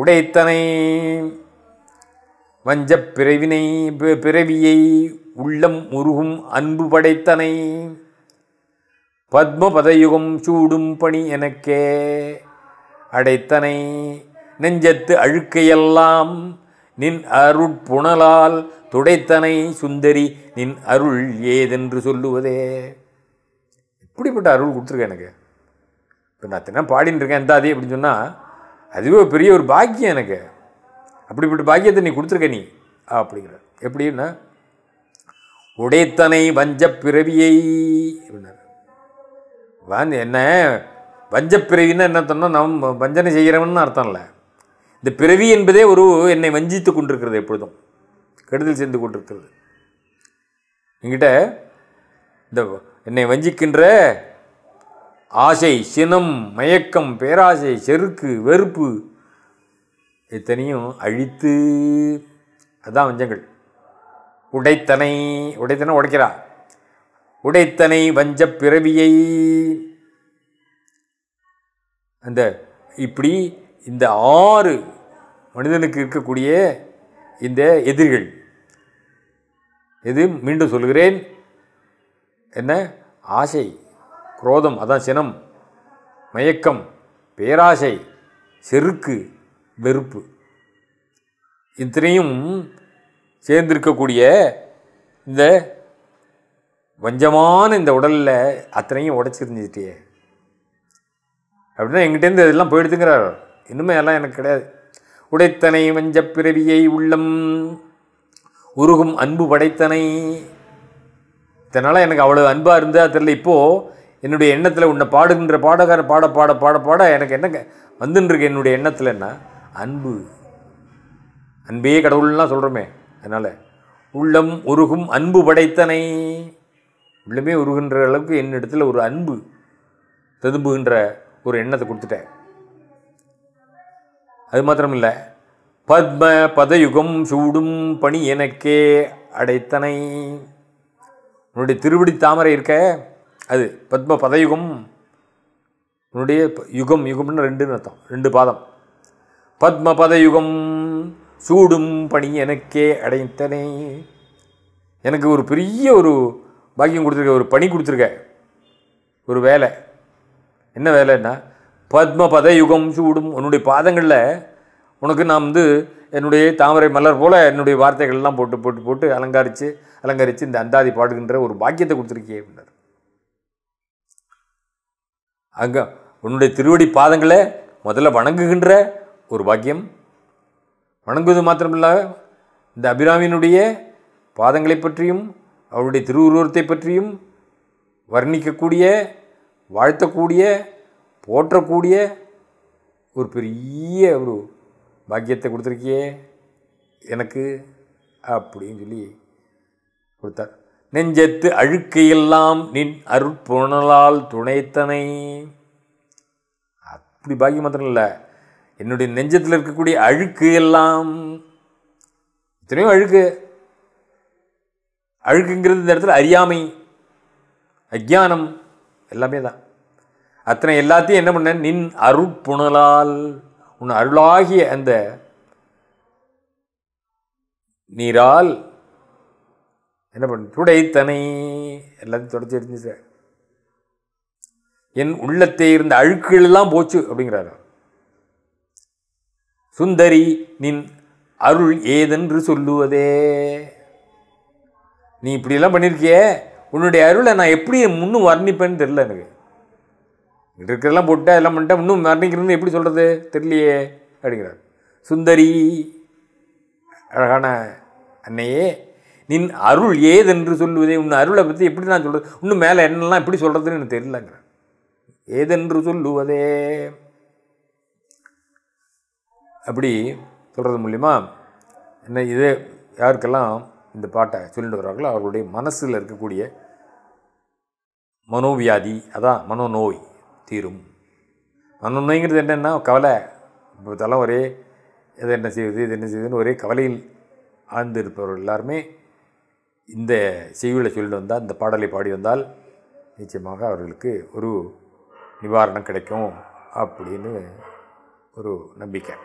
உடைத்தனை வஞ்சப் பிறவினை பிறவியை உள்ளம் முருகும் அன்பு படைத்தனை பத்மபதயுகம் சூடும் பணி எனக்கே அடைத்தனை நெஞ்சத்து அழுக்கையெல்லாம் நின் அருட்புணலால் துடைத்தனை சுந்தரி நின் அருள் ஏதென்று சொல்லுவதே இப்படிப்பட்ட அருள் கொடுத்துருக்கேன் எனக்கு இப்போ நான் தினம் பாடின்னு இருக்கேன் எந்தாதே அப்படின்னு சொன்னால் அதுவே பெரிய ஒரு பாக்கியம் எனக்கு அப்படிப்பட்ட பாக்கியத்தை நீ கொடுத்துருக்க நீ அப்படிங்கிற எப்படின்னா உடைத்தனை வஞ்ச அப்படின்னார் வந்து என்ன வஞ்சப்பிறவின்னா என்ன சொன்னால் நம் வஞ்சனை செய்கிறவன்னு அர்த்தம் இல்லை இந்த பிறவி என்பதே ஒரு என்னை வஞ்சித்து கொண்டிருக்கிறது எப்பொழுதும் கெடுதல் சேர்ந்து கொண்டிருக்கிறது என்கிட்ட இந்த என்னை வஞ்சிக்கின்ற ஆசை சினம் மயக்கம் பேராசை செருக்கு வெறுப்பு இத்தனையும் அழித்து அதுதான் வஞ்சங்கள் உடைத்தனை உடைத்தனை உடைக்கிறா உடைத்தனை வஞ்ச பிறவியை அந்த இப்படி இந்த ஆறு மனிதனுக்கு இருக்கக்கூடிய இந்த எதிரிகள் இது மீண்டும் சொல்கிறேன் என்ன ஆசை குரோதம் அதான் சினம் மயக்கம் பேராசை செருக்கு வெறுப்பு இத்தனையும் சேர்ந்திருக்கக்கூடிய இந்த வஞ்சமான இந்த உடலில் அத்தனையும் உடச்சிருந்துட்டே அப்படின்னா எங்கிட்டேருந்து அதெல்லாம் போயிடுதுங்கிறார் இன்னுமே எல்லாம் எனக்கு கிடையாது உடைத்தனை வஞ்ச பிறவியை உள்ளம் உருகும் அன்பு படைத்தனை இதனால் எனக்கு அவ்வளோ அன்பாக இருந்தால் தெரில இப்போது என்னுடைய எண்ணத்தில் உன்னை பாடுகின்ற பாடகார பாட பாட பாட பாட எனக்கு என்ன வந்துன்னு என்னுடைய எண்ணத்தில் என்ன அன்பு அன்பே கடவுள்லாம் சொல்கிறோமே அதனால் உள்ளம் உருகும் அன்பு படைத்தனை உள்ளமே உருகின்ற அளவுக்கு என்னிடத்தில் ஒரு அன்பு ததும்புகின்ற ஒரு எண்ணத்தை கொடுத்துட்டேன் அது மாத்திரம் இல்லை பத்ம பதயுகம் சூடும் பணி எனக்கே அடைத்தனை உன்னுடைய திருவடி தாமரை இருக்க அது பத்ம பதயுகம் உன்னுடைய யுகம் யுகம்னு ரெண்டுன்னு அர்த்தம் ரெண்டு பாதம் பத்ம பதயுகம் சூடும் பணி எனக்கே அடைத்தனே எனக்கு ஒரு பெரிய ஒரு பாக்கியம் கொடுத்துருக்க ஒரு பணி கொடுத்துருக்க ஒரு வேலை என்ன வேலைன்னா பத்ம பதயுகம் சூடும் உன்னுடைய பாதங்களில் உனக்கு நான் வந்து என்னுடைய தாமரை மலர் போல் என்னுடைய வார்த்தைகள்லாம் போட்டு போட்டு போட்டு அலங்கரித்து அலங்கரித்து இந்த அந்தாதி பாடுகின்ற ஒரு பாக்கியத்தை கொடுத்துருக்கே அப்படின்னார் அங்கே உன்னுடைய திருவடி பாதங்களை முதல்ல வணங்குகின்ற ஒரு பாக்கியம் வணங்குவது மாத்திரமில்ல இந்த அபிராமியினுடைய பாதங்களை பற்றியும் அவருடைய திருவுருவத்தை பற்றியும் வர்ணிக்கக்கூடிய வாழ்த்தக்கூடிய போற்றக்கூடிய ஒரு பெரிய ஒரு பாக்கியத்தை கொடுத்துருக்கியே எனக்கு அப்படின்னு சொல்லி கொடுத்தார் நெஞ்சத்து அழுக்கையெல்லாம் நின் அருட்புணலால் துணைத்தனை அப்படி பாக்கி மாத்திரம் இல்லை என்னுடைய நெஞ்சத்தில் இருக்கக்கூடிய அழுக்கு எல்லாம் இத்தனையும் அழுக்கு அழுக்குங்கிறது இந்த இடத்துல அறியாமை அஜானம் எல்லாமே தான் அத்தனை எல்லாத்தையும் என்ன பண்ண நின் அருட்புணலால் உன் அருளாகிய அந்த நீரால் என்ன பண்ண துடைத்தனை எல்லாத்தையும் தொடச்சி சார் என் உள்ளத்தை இருந்த அழுக்குகள்லாம் போச்சு அப்படிங்கிறாரு சுந்தரி நின் அருள் ஏதென்று சொல்லுவதே நீ இப்படியெல்லாம் பண்ணியிருக்கியே உன்னுடைய அருளை நான் எப்படி முன்னும் வர்ணிப்பேன்னு தெரில எனக்கு இருக்கிறதெல்லாம் போட்டு அதெல்லாம் பண்ணிட்டேன் இன்னும் வர்ணிக்கிறதுன்னு எப்படி சொல்கிறது தெரியலையே அப்படிங்கிறார் சுந்தரி அழகான அன்னையே நின் அருள் ஏதென்று சொல்லுவதே உன் அருளை பற்றி எப்படி நான் சொல்கிறது இன்னும் மேலே என்னெல்லாம் எப்படி சொல்கிறதுன்னு எனக்கு தெரியலங்கிறேன் ஏதென்று சொல்லுவதே அப்படி சொல்கிறது மூலிமா என்ன இதே யாருக்கெல்லாம் இந்த பாட்டை சொல்லிட்டு வர்றார்களோ அவர்களுடைய மனசில் இருக்கக்கூடிய மனோவியாதி அதான் மனோநோய் தீரும் மனநோய்ங்கிறது என்னென்னா கவலை இப்போ தலை ஒரே இதை என்ன செய்வது இது என்ன செய்யுதுன்னு ஒரே கவலையில் ஆழ்ந்திருப்பவர்கள் எல்லாருமே இந்த செய்யுளை சொல்லிட்டு வந்தால் இந்த பாடலை பாடி வந்தால் நிச்சயமாக அவர்களுக்கு ஒரு நிவாரணம் கிடைக்கும் அப்படின்னு ஒரு நம்பிக்கை